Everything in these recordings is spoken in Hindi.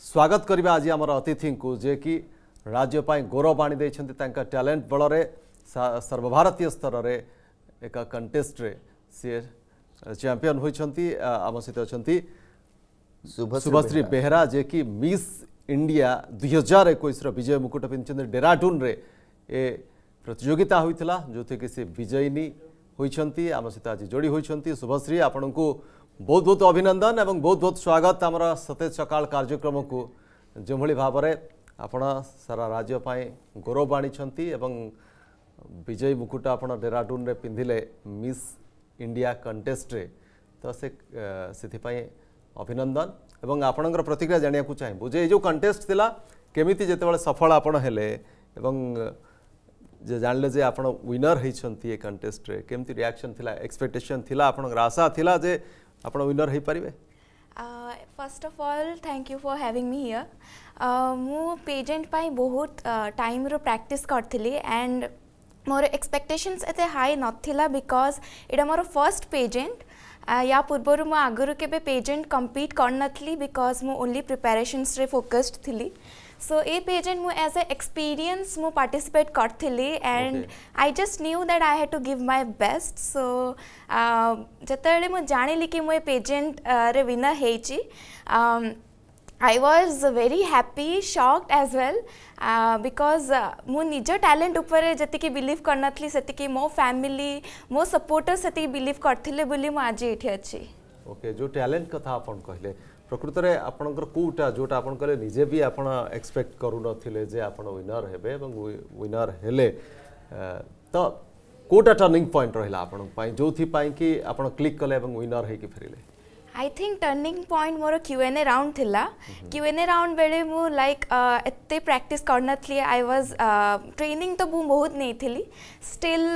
ସ୍ୱାଗତ କରିବା ଆଜି ଆମର ଅତିଥିଙ୍କୁ ଯିଏକି ରାଜ୍ୟ ପାଇଁ ଗୌରବ ଆଣିଦେଇଛନ୍ତି ତାଙ୍କ ଟ୍ୟାଲେଣ୍ଟ ବଳରେ ସର୍ବଭାରତୀୟ ସ୍ତରରେ ଏକ କଣ୍ଟେଷ୍ଟରେ ସିଏ ଚାମ୍ପିଅନ୍ ହୋଇଛନ୍ତି ଆମ ସହିତ ଅଛନ୍ତି ଶୁଭଶ୍ରୀ ବେହେରା ଯିଏକି ମିସ୍ ଇଣ୍ଡିଆ ଦୁଇ ହଜାର ଏକୋଇଶର ବିଜୟ ମୁକୁଟ ପିନ୍ଧିଛନ୍ତି ଡେରାଡୁନ୍ରେ ଏ ପ୍ରତିଯୋଗିତା ହୋଇଥିଲା ଯେଉଁଥିରେକି ସେ ବିଜୟିନୀ ହୋଇଛନ୍ତି ଆମ ସହିତ ଆଜି ଯୋଡ଼ି ହୋଇଛନ୍ତି ଶୁଭଶ୍ରୀ ଆପଣଙ୍କୁ ବହୁତ ବହୁତ ଅଭିନନ୍ଦନ ଏବଂ ବହୁତ ବହୁତ ସ୍ୱାଗତ ଆମର ସତେଜ ସକାଳ କାର୍ଯ୍ୟକ୍ରମକୁ ଯେଉଁଭଳି ଭାବରେ ଆପଣ ସାରା ରାଜ୍ୟ ପାଇଁ ଗୌରବ ଆଣିଛନ୍ତି ଏବଂ ବିଜୟୀ ମୁକୁଟ ଆପଣ ଡେରାଡୁନରେ ପିନ୍ଧିଲେ ମିସ୍ ଇଣ୍ଡିଆ କଣ୍ଟେଷ୍ଟରେ ତ ସେ ସେଥିପାଇଁ ଅଭିନନ୍ଦନ ଏବଂ ଆପଣଙ୍କର ପ୍ରତିକ୍ରିୟା ଜାଣିବାକୁ ଚାହିଁବୁ ଯେ ଏଇ ଯେଉଁ କଣ୍ଟେଷ୍ଟ ଥିଲା କେମିତି ଯେତେବେଳେ ସଫଳ ଆପଣ ହେଲେ ଏବଂ ଯେ ଜାଣିଲେ ଯେ ଆପଣ ୱିନର ହେଇଛନ୍ତି ଏ କଣ୍ଟେଷ୍ଟରେ କେମିତି ରିଆକ୍ସନ୍ ଥିଲା ଏକ୍ସପେକ୍ଟେସନ୍ ଥିଲା ଆପଣଙ୍କର ଆଶା ଥିଲା ଯେ ଆପଣ ୱିନର ହେଇପାରିବେ first of all thank you for having me here मु पेजेंट पाई बहुत टाइम रो प्रैक्टिस करथिली एंड मोर एक्सपेक्टेशंस एते हाई नथिला बिकॉज एटा मोर फर्स्ट पेजेंट या पूर्व मु आगुरु केबे पेजेंट कंप्लीट करनथली बिकॉज मु ओनली प्रिपरेशंस रे फोकस्ड थिली सो ए पेजेंट मु एज ए एक्सपीरियंस मु पार्टिसिपेट करी and I just knew that I had to give my best so ଯେତେବେଳେ मुझे जान ली कि मुझे पेजेंट रे विनर हो I was very happy shocked as well because मो निज टैलेंट उपर जी बिलिव नी से मो फैमिली मो सपोर्टर से बिलिव करते बोली मुझे ये अच्छी ओके okay, जो टैलेंट कथा आप कहले প্রকৃতরে আপনার কোটা যেটা আপনার কে নিজে বি আপনার এক্সপেক্ট করু যে আপনার উইনর হবে এবং উইনর হলে তো কোটা টর্নিং পয়েন্ট রহিলা আপনার যে কি আপনার ক্লিক কলে এবং উইনর হয়েকি ফেরিলে আই থিঙ্ক ଟର୍ଣ୍ଣିଂ ପଏଣ୍ଟ ମୋର କ୍ୟୁ ଏନ୍ ଏ ରାଉଣ୍ଡ ଥିଲା କ୍ୟୁ ଏନ୍ ଏ ରାଉଣ୍ଡ ବେଳେ ମୁଁ ଲାଇକ୍ ଏତେ ପ୍ରାକ୍ଟିସ୍ କରିନଥିଲି ଆଇ ୱାଜ୍ ଟ୍ରେନିଂ ତ ମୁଁ ବହୁତ ନେଇଥିଲି ଷ୍ଟିଲ୍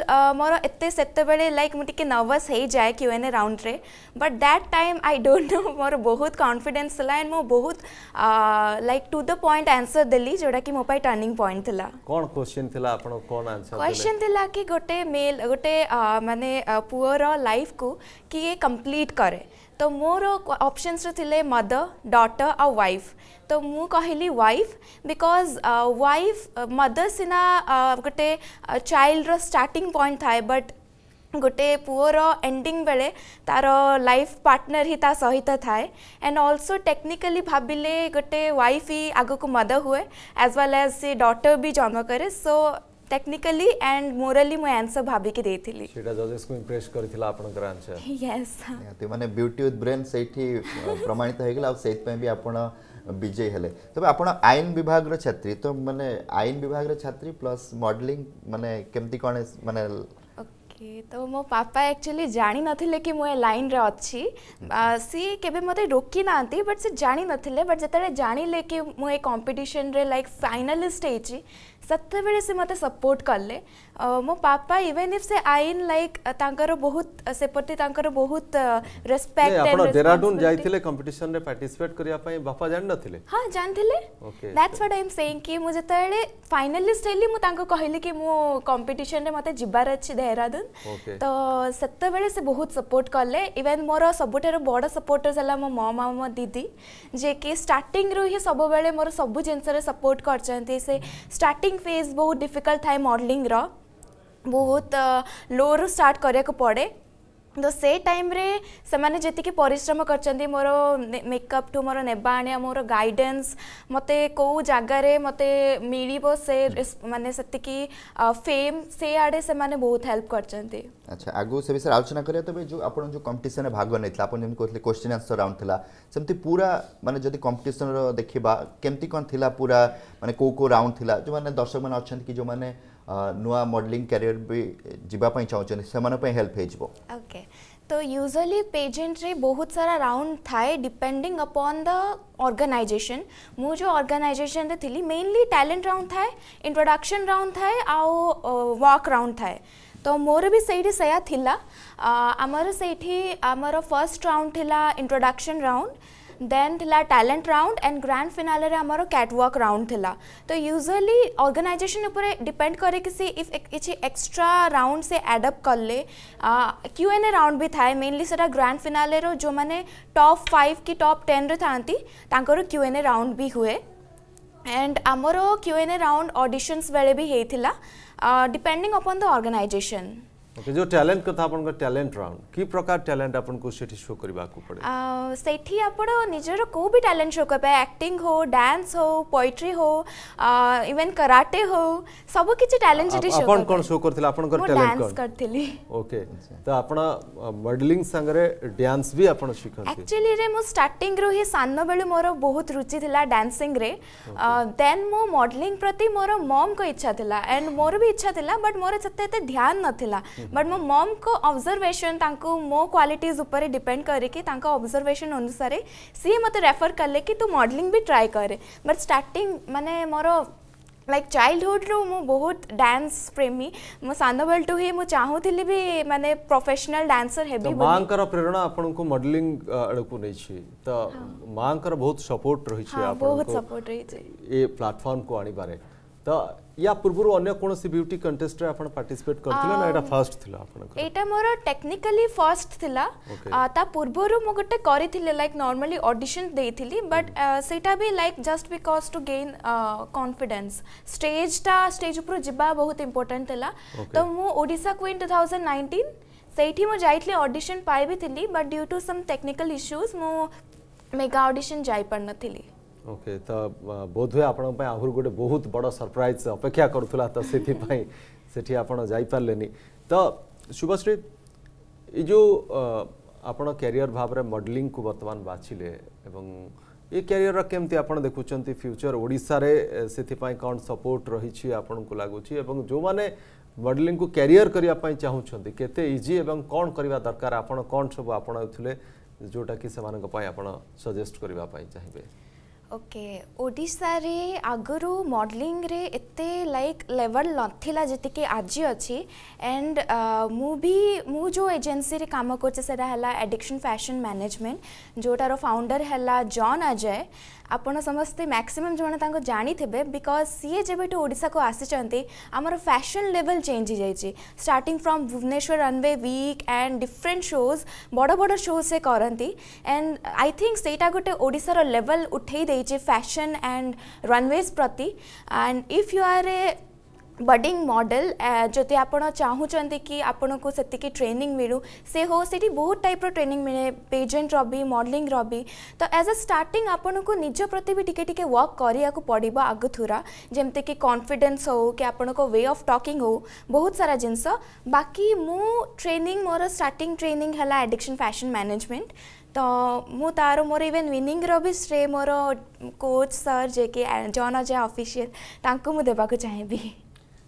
ମୋର ଏତେ ସେତେବେଳେ ଲାଇକ୍ ମୁଁ ଟିକେ ନର୍ଭସ୍ ହେଇଯାଏ କ୍ୟୁ ଏନ୍ ଏ ରାଉଣ୍ଡରେ but that time I don't know ମୋର ବହୁତ କନଫିଡେନ୍ସ ଥିଲା ଆଣ୍ଡ ମୁଁ ବହୁତ like to the point answer ଦେଲି ଯେଉଁଟାକି ମୋ ପାଇଁ ଟର୍ଣ୍ଣିଂ ପଏଣ୍ଟ ଥିଲା କ'ଣ କ୍ୱେଶ୍ଚିନ୍ ଥିଲା ଆପଣ କ'ଣ ଆନ୍ସର କ୍ୱେଶ୍ଚିନ୍ ଥିଲା କି ଗୋଟେ ମେଲ୍ ଗୋଟେ ମାନେ ପୁଅର ଲାଇଫ୍କୁ କିଏ କମ୍ପ୍ଲିଟ୍ କରେ ତ ମୋର ଅପସନ୍ସରେ ଥିଲେ ମଦର ଡଟର ଆଉ ୱାଇଫ୍ ତ ମୁଁ କହିଲି ୱାଇଫ୍ ବିକଜ୍ ୱାଇଫ୍ ମଦର ସିନା ଗୋଟେ ଚାଇଲ୍ଡର ଷ୍ଟାର୍ଟିଂ ପଏଣ୍ଟ ଥାଏ ବଟ୍ ଗୋଟେ ପୁଅର ଏଣ୍ଡିଂ ବେଳେ ତାର ଲାଇଫ୍ ପାର୍ଟନର ହିଁ ତା ସହିତ ଥାଏ ଆଣ୍ଡ ଅଲସୋ ଟେକ୍ନିକାଲି ଭାବିଲେ ଗୋଟେ ୱାଇଫ୍ ହିଁ ଆଗକୁ ମଦ ହୁଏ ଆଜ୍ ୱେଲ୍ ଆଜ୍ ସେ ଡଟର ବି ଜନ୍ମ କରେ ସୋ टेक्निकली एंड मोराली मु आंसर भाबी के देथिली सेटा जजेस को इंप्रेस करथिला आपनकर आंसर यस ते माने ब्यूटी विथ ब्रेन सेठी प्रमाणित हो गेला सेठ पे भी आपण विजय हेले तबे आपण आइन विभाग रो छात्री तो माने आइन विभाग रो छात्री प्लस मॉडलिंग माने केमती कोन माने ओके तो मो पापा एक्चुअली जानी नथिले कि मो लाइन रे अछि सी केबे मते रोकी नांती बट से जानी नथिले बट जतरे जानिले कि मो ए कंपटीशन रे लाइक फाइनलिस्ट हेछि ସେତେବେଳେ ସେ ମୋତେ ସପୋର୍ଟ କଲେ ମୋ ପାପା ଇଭେନ୍ ଇଫ୍ ସେ ଆଇନ୍ ଲାଇକ୍ ତାଙ୍କର ବହୁତ ସେପଟେ ତାଙ୍କର ବହୁତ ରେସ୍ପେକ୍ଟ ଆପଣ ଡେରାଡୁନ୍ ଯାଇଥିଲେ କମ୍ପିଟିସନରେ ପାର୍ଟିସିପେଟ କରିବା ପାଇଁ ବାପା ଜାଣି ନଥିଲେ ହଁ ଜାଣିଥିଲେ that's what I am saying କି ମୁଁ ଯେତେବେଳେ ଫାଇନାଲିଷ୍ଟ ହେଲି ମୁଁ ତାଙ୍କୁ କହିଲି କି ମୁଁ କମ୍ପିଟିସନରେ ମୋତେ ଯିବାର ଅଛି ଡେରାଡୁନ୍ ତ ସେତେବେଳେ ସେ ବହୁତ ସପୋର୍ଟ କଲେ ଇଭେନ୍ ମୋର ସବୁଠାରୁ ବଡ଼ ସପୋର୍ଟର୍ସ ହେଲା ମୋ ମମ୍ ଆଉ ମୋ ଦିଦି ଯିଏକି ଷ୍ଟାର୍ଟିଂରୁ ହିଁ ସବୁବେଳେ ମୋର ସବୁ ଜିନିଷରେ ସପୋର୍ଟ କରିଛନ୍ତି ସେ ଷ୍ଟାର୍ଟିଂ स्टार्टिंग फेज बहुत डिफिकल्ट थाए लो रु स्टार्ट ଷ୍ଟାର୍ଟ को पड़े ତ ସେ ଟାଇମ୍ରେ ସେମାନେ ଯେତିକି ପରିଶ୍ରମ କରିଛନ୍ତି ମୋର ମେକଅପ୍ଠୁ ମୋର ନେବା ଆଣିବା ମୋର ଗାଇଡ଼େନ୍ସ ମୋତେ କେଉଁ ଜାଗାରେ ମୋତେ ମିଳିବ ସେ ମାନେ ସେତିକି ଫେମ୍ ସେ ଆଡ଼େ ସେମାନେ ବହୁତ ହେଲ୍ପ କରିଛନ୍ତି ଆଚ୍ଛା ଆଗକୁ ସେ ବିଷୟରେ ଆଲୋଚନା କରିବା ତେବେ ଯେଉଁ ଆପଣ ଯେଉଁ କମ୍ପିଟିସନ୍ରେ ଭାଗ ନେଇଥିଲେ ଆପଣ ଯେମିତି କହୁଥିଲେ କ୍ୱେଶ୍ଚିନ୍ ଆନ୍ସର୍ ରାଉଣ୍ଡ ଥିଲା ସେମିତି ପୁରା ମାନେ ଯଦି କମ୍ପିଟିସନ୍ର ଦେଖିବା କେମିତି କ'ଣ ଥିଲା ପୁରା ମାନେ କେଉଁ କେଉଁ ରାଉଣ୍ଡ ଥିଲା ଯେଉଁମାନେ ଦର୍ଶକମାନେ ଅଛନ୍ତି କି ଯେଉଁମାନେ ନୂଆ ମଡେଲିଂ କ୍ୟାରିୟର ବି ଯିବା ପାଇଁ ଚାହୁଁଛନ୍ତି ସେମାନଙ୍କ ପାଇଁ तो यूजुअली पेजेंट रे बहुत सारा राउंड थाए डिपेंडिंग अपॉन द ऑर्गेनाइजेशन मु जो ऑर्गेनाइजेशन रे थिली मेनली टैलेंट राउंड थाए इंट्रोडक्शन राउंड थाए आउ वॉक राउंड थाए तो मोर भी सही से थिला आमर से आमर फर्स्ट राउंड थिला इंट्रोडक्शन राउंड देन थिला talent round and grand finale रे हमर कैटवॉक राउंड थिला तो यूजुअली ऑर्गेनाइजेशन ऊपर डिपेंड करे कि से इफ किछि एक्स्ट्रा राउंड से ऐड अप ले क्यू एन ए राउंड भी थाए मेनली सेटा ग्रांड फिनाले रो जो माने टॉप 5 की टॉप 10 रे थांती तांकर क्यू एन ए राउंड भी हुए एंड आमर Q N A round auditions बेले भी होता depending upon the organization okay जो टैलेंट कथा आपन टैलेंट राउंड की प्रकार टैलेंट आपन को सेठी शो करबा को पड़े आ सेठी आपन निजर को भी टैलेंट शो करबा एक्टिंग हो डांस हो पोएट्री हो इवन कराटे हो सब किछि टैलेंट सेठी शो आपन कोन शो करथिले आपन को टैलेंट कोन डांस करथिली ओके तो आपन मॉडलिंग संगरे डांस भी आपन शिखथि एक्चुअली रे मो स्टार्टिंग रो हे सान बेलु मोर बहुत रुचि थिला डांसिंग रे देन मो मॉडलिंग प्रति मोर मॉम को इच्छा थिला एंड मोर भी इच्छा थिला बट मोर सते ध्यान नथिला बट मो मम को ऑब्जर्वेशन मो क्वालिटीज उपर डिपेंड करेकि ऑब्जर्वेशन अनुसार सी मत रेफर कले कि तू मडलींग भी ट्राए करे बट स्टार्टिंग मानने मोर लाइक चाइल्डहुड चाइल्डहुड्रु मु बहुत डांस प्रेमी मो सान टू ही मु चाहू थिली भी माने प्रोफेशनल डांसर हेबी है मांकर प्रेरणा आपण को मॉडलिंग अड़ को नै छी त मांकर बहुत सपोर्ट रही बहुत सपोर्ट रही ए प्लेटफार्म को आनी बारे ᱛᱚ ᱭᱟ ᱯᱩᱨᱵᱩᱨᱚ ᱚᱱ્ય ᱠᱚᱱᱚᱥᱤ ᱵᱤᱭᱩᱴᱤ ᱠᱚᱱᱴᱮᱥᱴ ᱨᱮ ᱟᱯᱱᱟ ᱯᱟᱨᱴᱤᱥᱤᱯᱮᱴ ᱠᱟᱹᱨᱛᱤᱞᱮᱱᱟ ᱮᱴᱟᱜ ᱯᱷᱟᱥᱴ ᱛᱤᱞᱟ ᱟᱯᱱᱟ ᱠᱚ ᱮᱴᱟᱜ ᱢᱚᱨᱚ ᱴᱮᱠᱱᱤᱠᱟᱞᱤ ᱯᱷᱟᱥᱴ ᱛᱤᱞᱟ ᱟᱛᱟ ᱯᱩᱨᱵᱩᱨᱚ ᱢᱚᱜᱚᱴᱮ ᱠᱟᱹᱨᱤᱛᱤᱞᱮ ᱞᱟᱭᱤᱠ ᱱᱚᱨᱢᱟᱞᱤ ᱚᱰᱤᱥᱚᱱ ᱫᱮᱭ ᱛᱤᱞᱤ ᱵᱟᱴ ᱥᱮᱴᱟ ᱵᱤ like just because to gain confidence stage ᱴᱟ ᱥᱴᱮᱡ ᱩᱯᱨᱚ ᱡᱤᱵ ଓକେ ତ ବୋଧହୁଏ ଆପଣଙ୍କ ପାଇଁ ଆହୁରି ଗୋଟେ ବହୁତ ବଡ଼ ସରପ୍ରାଇଜ୍ ଅପେକ୍ଷା କରୁଥିଲା ତ ସେଥିପାଇଁ ସେଠି ଆପଣ ଯାଇପାରିଲେନି ତ ଶୁଭଶ୍ରୀ ଏ ଯେଉଁ ଆପଣ କ୍ୟାରିୟର ଭାବରେ ମଡ଼େଲିଂକୁ ବର୍ତ୍ତମାନ ବାଛିଲେ ଏବଂ ଏ କ୍ୟାରିୟର କେମିତି ଆପଣ ଦେଖୁଛନ୍ତି ଫ୍ୟୁଚର ଓଡ଼ିଶାରେ ସେଥିପାଇଁ କ'ଣ ସପୋର୍ଟ ରହିଛି ଆପଣଙ୍କୁ ଲାଗୁଛି ଏବଂ ଯେଉଁମାନେ ମଡ଼େଲିଂକୁ କ୍ୟାରିୟର କରିବା ପାଇଁ ଚାହୁଁଛନ୍ତି କେତେ ଇଜି ଏବଂ କ'ଣ କରିବା ଦରକାର ଆପଣ କ'ଣ ସବୁ ଆପଣାଉଥିଲେ ଯେଉଁଟାକି ସେମାନଙ୍କ ପାଇଁ ଆପଣ ସଜେଷ୍ଟ କରିବା ପାଇଁ ଚାହିଁବେ ओके ओडारे आगर मडलींग लाइक लेवल नाला जीक आज अच्छी एंड मुझे एजेन्सी में कम एडिक्शन फैशन मैनेजमेंट जोटार फाउंडर है जन अजय ଆପଣ ସମସ୍ତେ ମ୍ୟାକ୍ସିମମ୍ ଜଣ ତାଙ୍କୁ ଜାଣିଥିବେ ବିକଜ୍ ସିଏ ଯେବେଠୁ ଓଡ଼ିଶାକୁ ଆସିଛନ୍ତି ଆମର ଫ୍ୟାସନ୍ ଲେଭେଲ୍ ଚେଞ୍ଜ ହେଇଯାଇଛି starting from Bhubaneswar runway week and different shows ବଡ଼ ବଡ଼ ଶୋଜ୍ ସେ କରନ୍ତି ଆଣ୍ଡ ଆଇ ଥିଙ୍କ୍ ସେଇଟା ଗୋଟେ ଓଡ଼ିଶାର ଲେଭେଲ୍ ଉଠେଇ ଦେଇଛି ଫ୍ୟାସନ୍ ଆଣ୍ଡ ରନ୍ୱେଜ୍ ପ୍ରତି and if you are a budding model uh, जदि आप चाहते कि आपन को सेतिकी ट्रेनिंग मिलू से हो से बहुत टाइप ट्रेनिंग मिले पेजेंट रि मडलींग रि तो एज अ स्टार्टिंग आपन को निज प्रति भी टिके टिके वर्क करिया को पड़ो आगुथुरा जेमते कि कन्फिडेन्स हो कि आपन को वे ऑफ टॉकिंग हो बहुत सारा जिनस बाकी मु ट्रेनिंग मोर स्टार्टिंग ट्रेनिंग है एडिक्शन फैशन मैनेजमेंट तो मु तार मोर इवेन विनिंग्र भी श्रेय मोर कोच सर जे कि जन अजय अफिशियल मुझे देवाक चाहिए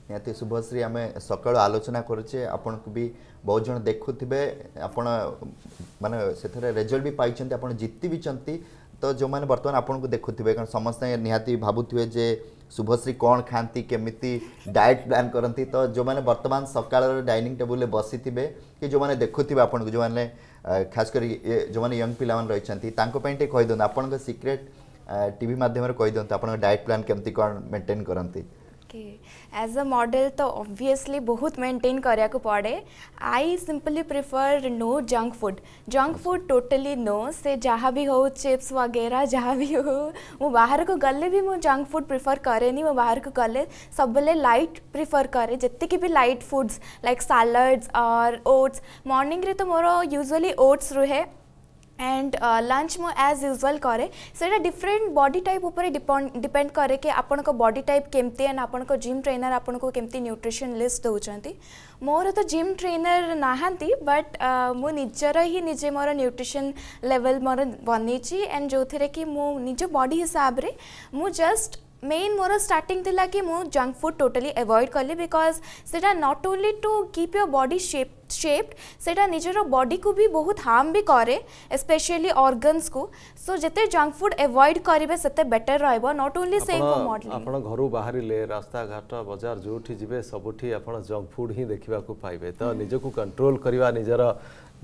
ନିହାତି ଶୁଭଶ୍ରୀ ଆମେ ସକାଳୁ ଆଲୋଚନା କରୁଛେ ଆପଣଙ୍କୁ ବି ବହୁତ ଜଣ ଦେଖୁଥିବେ ଆପଣ ମାନେ ସେଥିରେ ରେଜଲ୍ଟ ବି ପାଇଛନ୍ତି ଆପଣ ଜିତି ବିଛନ୍ତି ତ ଯେଉଁମାନେ ବର୍ତ୍ତମାନ ଆପଣଙ୍କୁ ଦେଖୁଥିବେ କାରଣ ସମସ୍ତେ ନିହାତି ଭାବୁଥିବେ ଯେ ଶୁଭଶ୍ରୀ କ'ଣ ଖାଆନ୍ତି କେମିତି ଡାଏଟ୍ ପ୍ଲାନ୍ କରନ୍ତି ତ ଯେଉଁମାନେ ବର୍ତ୍ତମାନ ସକାଳର ଡାଇନିଂ ଟେବୁଲ୍ରେ ବସିଥିବେ କି ଯେଉଁମାନେ ଦେଖୁଥିବେ ଆପଣଙ୍କୁ ଯେଉଁମାନେ ଖାସ୍ କରି ଯେଉଁମାନେ ୟଙ୍ଗ ପିଲାମାନେ ରହିଛନ୍ତି ତାଙ୍କ ପାଇଁ ଟିକେ କହିଦିଅନ୍ତୁ ଆପଣଙ୍କ ସିକ୍ରେଟ୍ টিভি ମାଧ୍ୟମରେ କହିଦିଅନ୍ତୁ ଆପଣଙ୍କ ଡାଏଟ୍ ପ୍ଲାନ୍ କେମିତି କ'ଣ ମେଣ୍ଟେନ୍ କରନ୍ତି ओके एज अ मॉडल तो ऑब्वियसली बहुत मेंटेन करा पड़े I simply prefer no junk food junk food totally no से जहाँ भी हो चिप्स वगैरह जहाँ भी हो मु बाहर को गले भी मु जंक फूड प्रिफर कैनि मु बाहर को गले सबले लाइट प्रिफर कै जी भी लाइट फूड्स लाइक सालड्स और ओट्स मॉर्निंग रे तो मोर यूजुअली ओट्स रुहे एंड लंच मु एज यूजुआल कै से डिफरेन्ट बडी टाइप उपर डिपेंड कै कि आपण बडी टाइप केमती एंड आपण जिम ट्रेनर आपण केमती न्यूट्रिशन लिस्ट दौरान मोर तो जिम ट्रेनर नहांती बट मु निजर ही निजे मोर न्यूट्रिशन लेवल मोर बनई एंड जो थे कि मु निज बडी हिसाब से मु जस्ट मेन मोर স্টার্টিং লা कि মু जंक ফুড টোটালি এভয়েড কলি বিকজ সেটা not only to keep your body shape shaped सेटा निजर बॉडी को भी बहुत हार्म भी करे स्पेशली ऑर्गन्स को सो so, जते जंक फूड अवॉइड करिवे सेते बेटर रहइबो not only same for modelling आपण घरु बाहरिले रास्ता घाट बाजार जोठी जिवे सबुठी आपण जंक फूड ही देखिबा को पाइबे त निज को कंट्रोल करबा निजर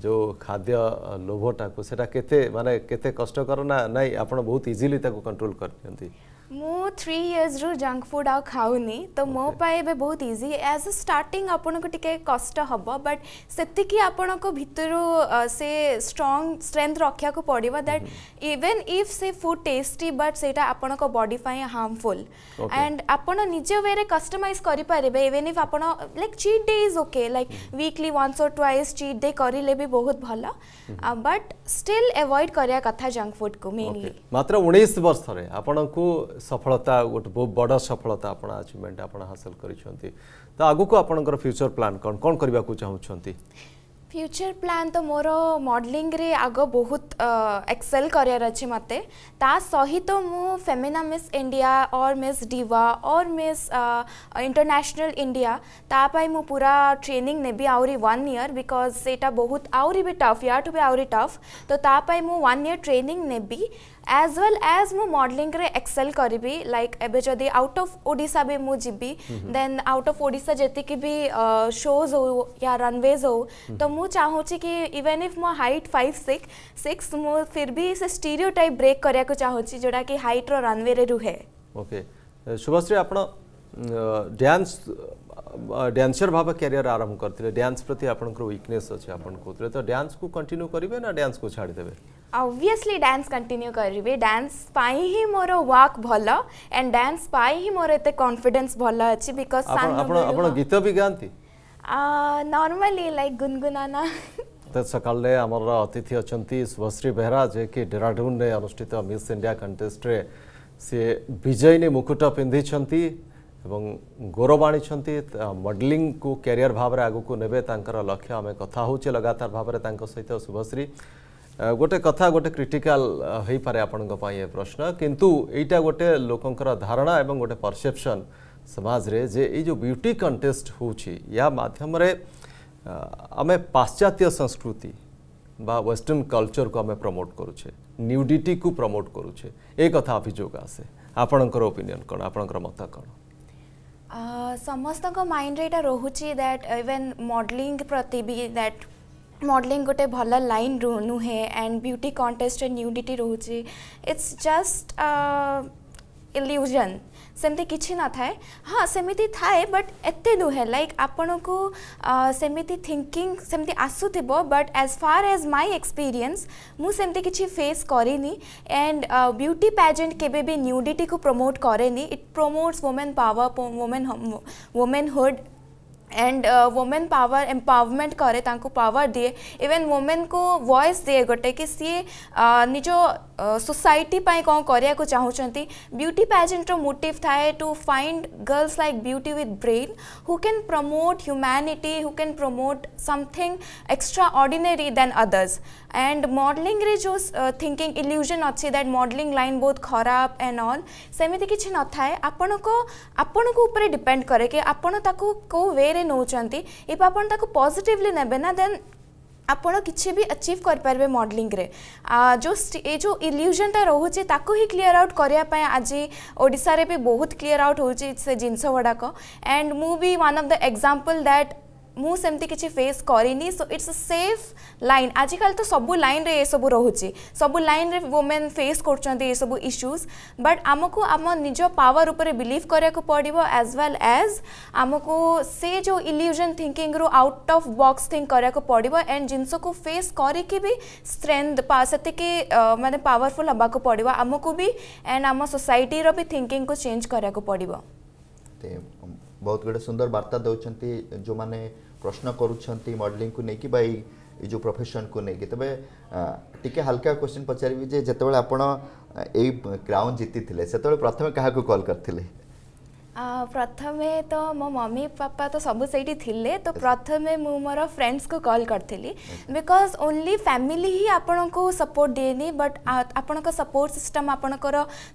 जो खाद्य लोभटा को सेटा केते माने केते कष्ट ना नाही आपण बहुत इजीली ताको कंट्रोल कर दियंती मु थ्री इयर्स रु जंक फुड आ खाऊनी तो मो पाए बे बहुत इजी एज अ स्टार्टिंग आपन को टिके कष्ट हबो बट सेति की आपन को भितरु से स्ट्रांग स्ट्रेंथ रखिया को पडिबो दैट इवन इफ से फूड टेस्टी बट सेटा आपन को बॉडी पाए हार्मफुल एंड आपन निजे वे रे कस्टमाइज करि परबे इवन इफ आपन like cheat day is okay like weekly once और ट्वाइस चीट डे करिले भी बहुत भलो बट स्टिल अवॉइड करिया कथा जंक फुड को मेनली मात्र 19 वर्ष रे आपन को ସଫଳତା ଗୋଟେ ବହୁତ ବଡ଼ ସଫଳତା ଆପଣ ଆଚିଭମେଣ୍ଟ ଆପଣ ହାସଲ କରିଛନ୍ତି ତ ଆଗକୁ ଆପଣଙ୍କର ଫ୍ୟୁଚର ପ୍ଲାନ୍ କ'ଣ କ'ଣ କରିବାକୁ ଚାହୁଁଛନ୍ତି फ्यूचर प्लान तो मोर रे आग बहुत एक्सेल करियर अछि मत ता सहित मु फेमिना मिस इंडिया और मिस डिवा और मिस इंटरनेशनल इंडिया ताप तापाई मु पूरा ट्रेनिंग नेबी आउरी वन ईयर बिकॉज सेटा बहुत आउरी भी टफ टू भी आउरी टफ तो तापाई मु वन इयर ट्रेनिंग नेबी एज वेल एज मु मॉडलिंग रे एक्सेल करी लाइक एबे जदी आउट ऑफ ओडिसा बे मु जिबी देन आउट ऑफ ओडिसा जेति भी शोज हो या रनवेज हो तो मु ମୁଁ ଚାହୁଁଛି କି ଇଭେନ୍ ଇଫ୍ ମୋ ହାଇଟ୍ ଫାଇଭ୍ ସିକ୍ସ ସିକ୍ସ ମୁଁ ଫିର୍ ବି ସେ ଷ୍ଟିରିଓ ଟାଇପ୍ ବ୍ରେକ୍ କରିବାକୁ ଚାହୁଁଛି ଯେଉଁଟାକି ହାଇଟ୍ର ରନ୍ୱେରେ ରୁହେ ଓକେ ଶୁଭଶ୍ରୀ ଆପଣ ଡ୍ୟାନ୍ସ ଡ୍ୟାନ୍ସର ଭାବେ କ୍ୟାରିୟର ଆରମ୍ଭ କରିଥିଲେ ଡ୍ୟାନ୍ସ ପ୍ରତି ଆପଣଙ୍କର ୱିକନେସ୍ ଅଛି ଆପଣ କହୁଥିଲେ ତ ଡ୍ୟାନ୍ସକୁ କଣ୍ଟିନ୍ୟୁ କରିବେ ନା ଡ୍ୟାନ୍ସକୁ ଛାଡ଼ିଦେବେ ଅବଭିୟସ୍ଲି ଡ୍ୟାନ୍ସ କଣ୍ଟିନ୍ୟୁ କରିବି ଡ୍ୟାନ୍ସ ପାଇଁ ହିଁ ମୋର ୱାକ୍ ଭଲ ଆଣ୍ଡ ଡ୍ୟାନ୍ସ ପାଇଁ ହିଁ ମୋର ଏତେ କନଫିଡେନ୍ସ ଭଲ ଅଛି ବିକଜ ଆପଣ ଆପଣ ଗୀତ ବି ଗାଆନ୍ତି नॉर्मली लाइक गुनगुनाना तेज सकाल आमर अतिथि अच्छा शुभश्री बेहरा जे कि डेराडून में अनुष्ठित मिस इंडिया कंटेस्ट्रे सी विजयिनी मुकुट पिंधि এবং গৌরব আনিছন্তি মডেলিং কু ক্যারিয়ার ভাবে আগুকু নেবে তাঙ্কর লক্ষ্য আমি কথা হচ্ছে লগাতার ভাবে তাঙ্ক সহিত শুভশ্রী গোটে কথা গোটে ক্রিটিকাল হয়ে পড়ে আপনার এ প্রশ্ন কিন্তু এইটা গোটে লোকঙ্কর ধারণা এবং গোটে পরসেপশন समाजरे जे ये जो ब्यूटी कंटेस्ट होध्यम आम पाश्चात्य संस्कृति बा वेस्टर्न कल्चर को आम प्रमोट करुचे न्यूडिटी को प्रमोट करुचे ये कथा अभियोग आसे ଆପଣଙ୍କର ଓପିନିଅନ୍ କ'ଣ ଆପଣଙ୍କର ମତ କ'ଣ ସମସ୍ତଙ୍କ ମାଇଣ୍ଡରେ ଏଇଟା ରହୁଛି ଦ୍ୟାଟ୍ ଇଭେନ୍ ମଡ଼େଲିଂ ପ୍ରତି ବି ଦ୍ୟାଟ୍ ମଡ଼େଲିଂ ଗୋଟେ ଭଲ ଲାଇନ୍ ନୁହେଁ ଆଣ୍ଡ ବ୍ୟୁଟି କଣ୍ଟେଷ୍ଟରେ ନ୍ୟୁଡିଟି ରହୁଛି ଇଟ୍ସ ଜଷ୍ଟ इल्यूजन सेमती किसी न था हाँ सेमती थाए बट एत नुहे लाइक आपण को सेमती थिंकिंग सेमती थ but as far as my experience मुमती किसी फेस कैनि एंड ब्यूटी पैजेंट के न्यूडिटी को प्रमोट कैनि it promotes women power women womanhood and women power empowerment करे पावर दिए इवेन वोमेन को वॉइस दिए गोटे कि सी uh, निज सोसाइटी uh, कौन करने चाहते ब्यूटी पैजेंटर मोटिव थाए to find girls like beauty with brain who can promote humanity who can promote something extra ordinary than others and modelling रे जो थिंकिंग इल्यूजन अच्छे दैट मडलींग लाइन बहुत खराब एंड ऑल सेमती किसी न थाए आपण को आपण को ऊपर डिपेंड करे कि आपण ताको को वे रे पॉजिटिवली नौकरी इफ आपड़ पजिटिवली नेबे ना देन ଆପଣ କିଛି ବି ଆଚିଭ୍ କରିପାରିବେ ମଡ଼େଲିଂରେ ଯେଉଁ ଏ ଯେଉଁ ଇଲ୍ୟୁଜନଟା ରହୁଛି ତାକୁ ହିଁ କ୍ଲିୟର ଆଉଟ୍ କରିବା ପାଇଁ ଆଜି ଓଡ଼ିଶାରେ ବି ବହୁତ କ୍ଲିୟର ଆଉଟ୍ ହେଉଛି ସେ ଜିନିଷ ଗୁଡ଼ାକ ଆଣ୍ଡ ମୁଁ ବି one of the example that मुमती किसी फेस करनी so it's a safe line आजिकल तो सब लाइन ये सब रोच सब लाइन रे वोमेन फेस कर सब इश्यूज बट आमको आम निज पावर उपर बिलीव कराक पड़ो एज व्वेल एज आमको से जो इल्यूजन थिंकिंग रु आउट अफ बक्स थिंक कराक पड़ो एंड जिनस को फेस करके भी स्ट्रेन्थ से मानते पावरफुल हाँ पड़ो आमको भी एंड आम सोसाइटी रो भी थिंकिंग को चेंज कराक पड़ो बहुत गुड़े सुंदर वार्ता दौरान जो मैंने प्रश्न कर मडेलिंग को लेकिन बाई जो प्रोफेसन को लेकिन तेज टी हाल्का क्वेश्चन पचारे जिते आप ग्राउंड जीति से प्रथम क्या कल करते प्रथम तो मो मम्मी पापा तो सब सही थिले तो प्रथम मु मोर फ्रेंड्स को कॉल करी बिकज ओनली फैमिली ही आपण को सपोर्ट दिए बट आपण सपोर्ट सिस्टम आपण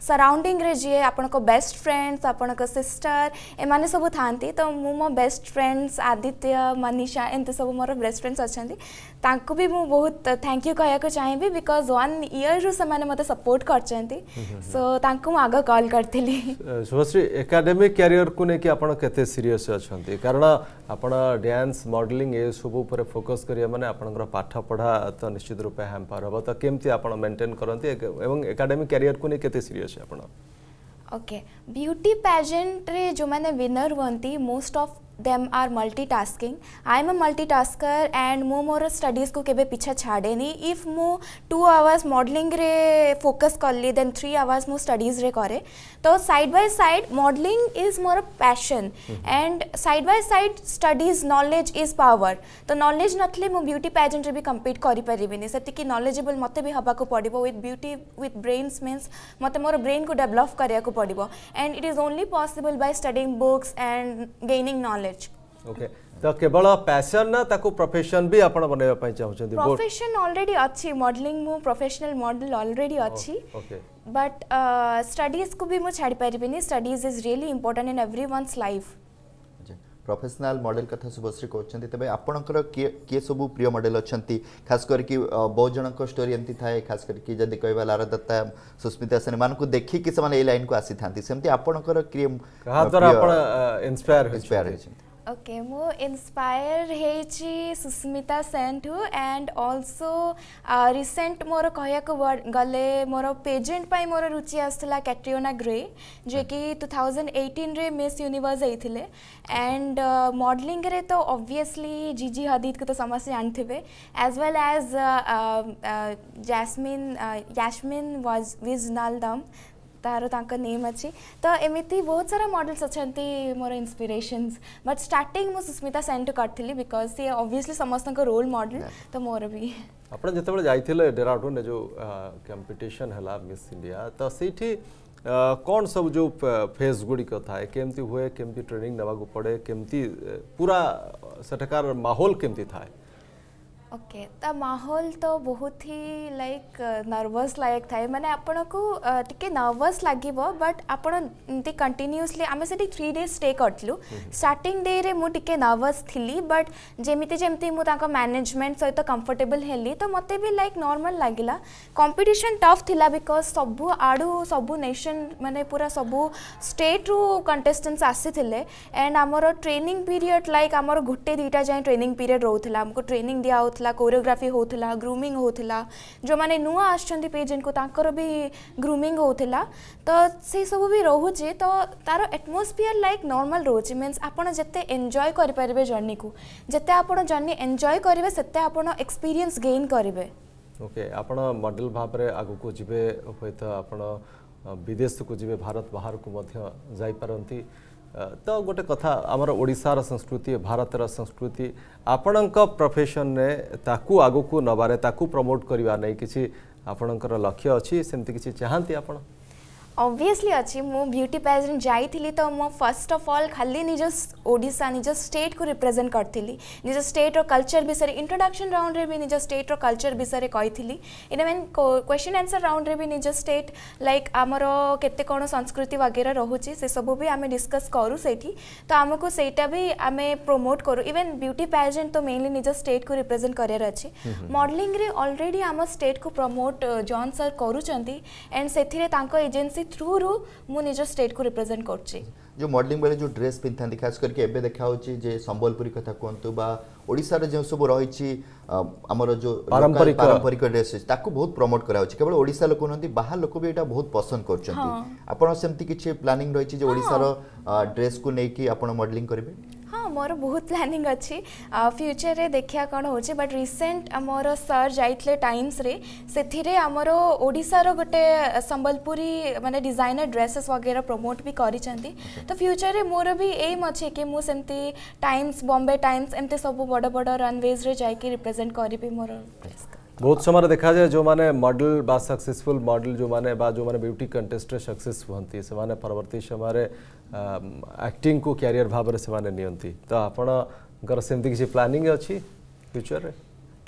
सराउंडिंग रे जी आप बेस्ट फ्रेंड्स आपण सिस्टर एम सब था तो मु मो बेस्ट फ्रेंड्स आदित्य मनीषा एमती सब मोर बेस्ट फ्रेंड्स अच्छा भी मु बहुत थैंक यू कहक चाहे बिकज वन इयर रु से मत सपोर्ट कर सो आग कल करी शुभश्री एकाडेमी ये क्यारियर को लेकिन आप सीरीयस अच्छा कारण आप डांस मडलींग ये सब फोकस करेंगे मैंने आपंकर पाठ पढ़ा तो निश्चित रूप हैम्पर हम तो केमती आप मेन्टेन करते एकाडेमिक क्यारियर को लेकिन सीरीयस आप ओके ब्यूटी पैजेंट रे जो मैंने विनर हमें most of them are multitasking I am a multitasker and मु मोर स्टडीज को केवे पीछा छाड़े नी इफ मु टू आवर्स मॉडलिंग रे फोकस करली देन थ्री आवर्स मु स्टडीज रे करे तो side by side modelling is मोर passion and side by side studies knowledge is power तो नॉलेज नथले मु ब्यूटी पेजेंट रे भी कंपीट करि परिबे नी सति की नॉलेजेबल मते भी हबा को पड़िबो with beauty with brains means मते मोर ब्रेन को डेवलप करिया को पड़िबो and it is only possible by studying books and gaining knowledge college okay तो केवल पैशन ना ताको प्रोफेशन भी आपण बनेबा पई चाहौ प्रोफेशन ऑलरेडी अछि मॉडलिंग मु प्रोफेशनल मॉडल ऑलरेडी अछि ओके बट स्टडीज को भी मु छाडी परिबिनी studies is really important in everyone's life professional model कथ शुभश्री कहते तेज आपण किए सब प्रिय मडेल अच्छा खास करके बहुत जन स्टोरी एमती थाए खास करके जब कह लारदत्ता सुस्मिता सेन मान को देखिए लाइन को आसी थामती आपंपायर इन्सपायर होती ओके मु इन्स्पायर ହେଇଛି ସୁସ୍ମିତା ସେନ୍ଠୁ ଆଣ୍ଡ ଅଲସୋ ରିସେଣ୍ଟ ମୋର କହିବାକୁ ଗଲେ ମୋର ପେଜେଣ୍ଟ ପାଇଁ ମୋର ରୁଚି ଆସୁଥିଲା କ୍ୟାଟ୍ରିଓନା ଗ୍ରେ ଯିଏକି ଟୁ ଥାଉଜେଣ୍ଡ ଏଇଟିନ୍ରେ ମିସ୍ ୟୁନିଭର୍ସ ହେଇଥିଲେ ଆଣ୍ଡ ମଡ଼େଲିଂରେ ତ ଅବଭିୟସ୍ଲି ଜିଜି ହଦିଦକୁ ତ ସମସ୍ତେ ଜାଣିଥିବେ as well as Jasmine Yasmin was ୱିଜ୍ ନାଲଦମ୍ तार नेम अच्छी तो एमती बहुत सारा मडेल्स अच्छा मोर इन्स्पिरेसन्स बट स्टार्ट मुझे सुस्मिता सैन टू करी बिकज सी अभीयसली समस्त रोल मडेल तो मोर भी अपने जो जाते डेराडून जो कंपिटिशन है मिस इंडिया तो सही कौन सब जो फेज गुड़िक था केमती हुए केमती ट्रेनिंग नवाक पड़े केमती पूरा सेठकार माहौल केमती थाए ଓକେ ତା ମାହୋଲ ତ ବହୁତ ହି ଲାଇକ୍ ନର୍ଭସ୍ ଲାଇକ୍ ଥାଏ ମାନେ ଆପଣଙ୍କୁ ଟିକେ ନର୍ଭସ୍ ଲାଗିବ ବଟ୍ ଆପଣ ଏମିତି କଣ୍ଟିନ୍ୟୁସଲି ଆମେ ସେଠି ଥ୍ରୀ ଡେଜ୍ ଷ୍ଟେ କରିଥିଲୁ ଷ୍ଟାର୍ଟିଂ ଡେରେ ମୁଁ ଟିକେ ନର୍ଭସ୍ ଥିଲି ବଟ୍ ଯେମିତି ଯେମିତି ମୁଁ ତାଙ୍କ ମ୍ୟାନେଜମେଣ୍ଟ ସହିତ କମ୍ଫର୍ଟେବଲ୍ ହେଲି ତ ମୋତେ ବି ଲାଇକ୍ ନର୍ମାଲ୍ ଲାଗିଲା କମ୍ପିଟିସନ୍ ଟଫ୍ ଥିଲା ବିକଜ୍ ସବୁ ଆଡ଼ୁ ସବୁ ନେସନ୍ ମାନେ ପୁରା ସବୁ ଷ୍ଟେଟ୍ରୁ କଣ୍ଟେଷ୍ଟାଣ୍ଟସ୍ ଆସିଥିଲେ ଆଣ୍ଡ ଆମର ଟ୍ରେନିଂ ପିରିୟଡ଼ ଲାଇକ୍ ଆମର ଗୋଟେ ଦୁଇଟା ଯାଏଁ ଟ୍ରେନିଂ ପିରିୟଡ଼ ରହୁଥିଲା ଆମକୁ ଟ୍ରେନିଂ ଦିଆହେଉଥିଲା होता कोरियोग्राफी होता ग्रूमिंग होता जो मैंने नुआ आसछंती पेजेंट को ताकर भी ग्रूमिंग होता तो से सब भी रोचे तो तार एटमोस्फियर लाइक नर्माल रोचे मीन्स आपड़ एंजय करें जर्नी को जिते आप जर्नी एंजय करेंगे से एक्सपीरियंस गेन करेंगे ओके आप मडेल भाव में आग को जी हूँ आप विदेश को जी भारत बाहर को जापारती ତ ଗୋଟେ କଥା ଆମର ଓଡ଼ିଶାର ସଂସ୍କୃତି ଭାରତର ସଂସ୍କୃତି ଆପଣଙ୍କ ପ୍ରଫେସନରେ ତାକୁ ଆଗକୁ ନେବାରେ ତାକୁ ପ୍ରମୋଟ୍ କରିବା ନେଇ କିଛି ଆପଣଙ୍କର ଲକ୍ଷ୍ୟ ଅଛି ସେମିତି କିଛି ଚାହାନ୍ତି ଆପଣ ଅବଭିୟସ୍ଲି ଅଛି ମୁଁ ବ୍ୟୁଟି ପ୍ୟାଜେଣ୍ଟ ଯାଇଥିଲି ତ ମୁଁ ଫାର୍ଷ୍ଟ ଅଫ୍ ଅଲ୍ ଖାଲି ନିଜ ଓଡ଼ିଶା ନିଜ ଷ୍ଟେଟ୍କୁ ରିପ୍ରେଜେଣ୍ଟ କରିଥିଲି ନିଜ ଷ୍ଟେଟ୍ର କଲଚର ବିଷୟରେ ଇଣ୍ଟ୍ରୋଡକ୍ସନ୍ ରାଉଣ୍ଡରେ ବି ନିଜ ଷ୍ଟେଟ୍ର କଲଚର ବିଷୟରେ କହିଥିଲି ଇନ୍ ମେନ୍ କ୍ୱେଶ୍ଚନ୍ ଆନ୍ସର୍ ରାଉଣ୍ଡରେ ବି ନିଜ ଷ୍ଟେଟ୍ ଲାଇକ୍ ଆମର କେତେ କ'ଣ ସଂସ୍କୃତି ବଗେରା ରହୁଛି ସେସବୁ ବି ଆମେ ଡିସ୍କସ୍ କରୁ ସେଇଠି ତ ଆମକୁ ସେଇଟା ବି ଆମେ ପ୍ରମୋଟ୍ କରୁ ଇଭେନ୍ ବ୍ୟୁଟି ପ୍ୟାଜେଣ୍ଟ ତ ମେନଲି ନିଜ ଷ୍ଟେଟ୍କୁ ରିପ୍ରେଜେଣ୍ଟ କରିବାର ଅଛି ମଡେଲିଂରେ ଅଲରେଡ଼ି ଆମ ଷ୍ଟେଟ୍କୁ ପ୍ରମୋଟ୍ ଜନ୍ ସାର୍ କରୁଛନ୍ତି ଆଣ୍ଡ ସେଥିରେ ତାଙ୍କ ଏଜେନ୍ସି থ্রুরু মু নিজ স্টেটকু রিপ্রেজেন্ট করছি যে মডেলিং বেলে যে ড্রেস পিঁধিথাନ୍ତି খাস করি এবে দেখা হচ্ছে যে সম্বলপুরী কথা কুহতু বা ওড়িশার যে সব রয়েছে আমার যে পারম্পরিক পারম্পরিক ড্রেস তাকে বহুত প্রমোট করা হচ্ছে কেবল ওড়িশা লোক নুহতি বাহার লোক বি এটা বহুত পছন্দ করছেন আপনার সেমতি কিছু প্ল্যানিং রয়েছে যে ওড়িশার ড্রেস কু নেই আপনার মডেলিং করবে हाँ मोर बहुत प्लानिंग अच्छी फ्यूचर रे देखा कौन हो बट रिसेंट मोर सर जाइले टाइम्स रे से आमर ओडार गोटे संबलपुरी मानने डिजाइनर ड्रेसेस वगैरह प्रमोट भी कर तो फ्यूचर रे मोर भी एम अच्छे कि मुझे टाइम्स बम्बे टाइम्स एमती सब बड़ बड़ रनवेज रे जाकि रिप्रेजेंट करी मोर ड्रेस बहुत समय देखा जाए जो मैंने मॉडल बा सक्सेसफुल मॉडल जो मैंने बा जो मैंने ब्यूटी कंटेस्ट रे सक्सेस हमें परवर्त समय को क्यारियर भावर समाज निय आपण प्लानिङ फ्यूचर फ्युचरे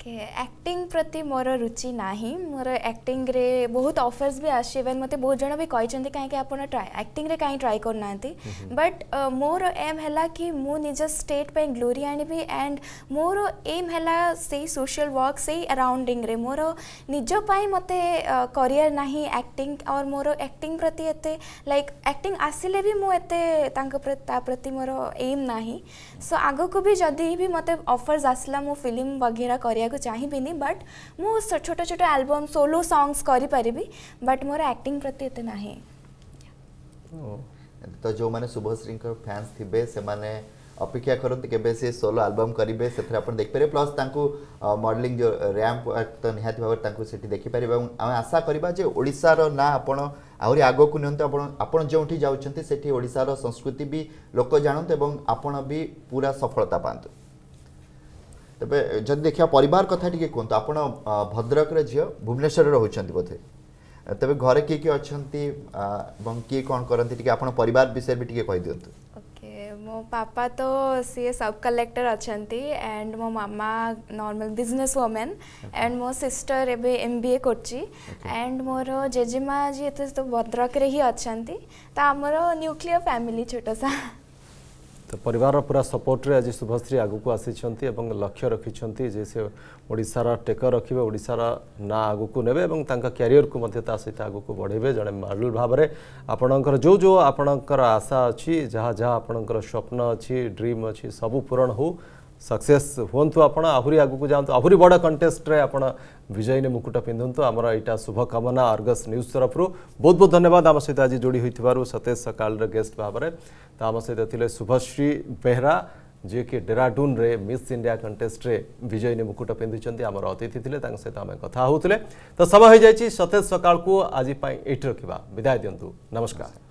ଓକେ ଆକ୍ଟିଂ ପ୍ରତି ମୋର ରୁଚି ନାହିଁ ମୋର ଆକ୍ଟିଂରେ ବହୁତ ଅଫର୍ସ ବି ଆସିଛି ଇଭେନ୍ ମୋତେ ବହୁତ ଜଣ ବି କହିଛନ୍ତି କାହିଁକି ଆପଣ ଟ୍ରାଏ ଆକ୍ଟିଂରେ କାହିଁ ଟ୍ରାଏ କରୁନାହାନ୍ତି ବଟ୍ ମୋର ଏମ୍ ହେଲା କି ମୁଁ ନିଜ ଷ୍ଟେଟ୍ ପାଇଁ ଗ୍ଲୋରି ଆଣିବି ଆଣ୍ଡ ମୋର ଏମ୍ ହେଲା ସେଇ ସୋସିଆଲ୍ ୱାର୍କ ସେଇ ଆରାଉଣ୍ଡିଂରେ ମୋର ନିଜ ପାଇଁ ମୋତେ କରିଆର୍ ନାହିଁ ଆକ୍ଟିଂ ଅର୍ ମୋର ଆକ୍ଟିଂ ପ୍ରତି ଏତେ ଲାଇକ୍ ଆକ୍ଟିଂ ଆସିଲେ ବି ମୁଁ ଏତେ ତାଙ୍କ ପ୍ରତି ତା ପ୍ରତି ମୋର ଏମ୍ ନାହିଁ ସୋ ଆଗକୁ ବି ଯଦି ବି ମୋତେ ଅଫର୍ସ ଆସିଲା ମୁଁ ଫିଲ୍ମ ବଗେରା କରିବା को चाहे बट मुझ छोट छोट आलबम सोलो संगस करी बट मोर आक्टिंग प्रति एत ना तो जो मैंने शुभश्री फैन्स थे अपेक्षा करते सोलो आलबम करेंगे से देखिपर प्लस मडलींग जो रैंप तो निहाती भाव से देखिपर आम आशा करवा ओडार ना आप आग को निपटी संस्कृति भी लोक जानते और भी पूरा सफलता पातु ତେବେ ଯଦି ଦେଖିବା ପରିବାର କଥା ଟିକେ କୁହନ୍ତୁ ଆପଣ ଭଦ୍ରକର ଝିଅ ଭୁବନେଶ୍ୱରରେ ରହୁଛନ୍ତି ବୋଧେ ତେବେ ଘରେ କିଏ କିଏ ଅଛନ୍ତି ଏବଂ କିଏ କ'ଣ କରନ୍ତି ଟିକେ ଆପଣ ପରିବାର ବିଷୟରେ ବି ଟିକେ କହିଦିଅନ୍ତୁ ଓକେ ମୋ ପାପା ତ ସିଏ ସବ୍ କଲେକ୍ଟର ଅଛନ୍ତି ଆଣ୍ଡ ମୋ ମାମା ନର୍ମାଲ ବିଜନେସ୍ ୱମେନ୍ ଆଣ୍ଡ ମୋ ସିଷ୍ଟର ଏବେ ଏମ୍ ବି ଏ କରୁଛି ଆଣ୍ଡ ମୋର ଜେଜେମା ଯିଏ ଏତେ ଭଦ୍ରକରେ ହିଁ ଅଛନ୍ତି ତ ଆମର ନ୍ୟୁକ୍ଲିୟର ଫ୍ୟାମିଲି ଛୋଟ ସାର୍ ତ ପରିବାରର ପୁରା ସପୋର୍ଟରେ ଆଜି ଶୁଭଶ୍ରୀ ଆଗକୁ ଆସିଛନ୍ତି ଏବଂ ଲକ୍ଷ୍ୟ ରଖିଛନ୍ତି ଯେ ସେ ଓଡ଼ିଶାର ଟେକ ରଖିବେ ଓଡ଼ିଶାର ନାଁ ଆଗକୁ ନେବେ ଏବଂ ତାଙ୍କ କ୍ୟାରିୟରକୁ ମଧ୍ୟ ତା ସହିତ ଆଗକୁ ବଢ଼େଇବେ ଜଣେ ମାଡୁଲ ଭାବରେ ଆପଣଙ୍କର ଯେଉଁ ଯେଉଁ ଆପଣଙ୍କର ଆଶା ଅଛି ଯାହା ଯାହା ଆପଣଙ୍କର ସ୍ୱପ୍ନ ଅଛି ଡ୍ରିମ୍ ଅଛି ସବୁ ପୂରଣ ହେଉ सक्सेस हूँ आप आहरी आगक जातु आहरी बड़ कंटेस्ट्रे आप विजयीन मुकुट पिंधतु आमर यहाँ शुभकामना अर्गस न्यूज तरफ बहुत बहुत धन्यवाद आम सहित आज जोड़ी होती सतेज सकाल गेस्ट भाव में तो आम सहित थे शुभश्री बेहरा जी कि डेराडून रे मिस इंडिया कंटेस्ट रे विजयिनी मुकुट पिंधुंट आम अतिथि थे सहित आम कथे तो समय हो जाए सतेज सकाल को आज एट रखा विदाय दिंतु नमस्कार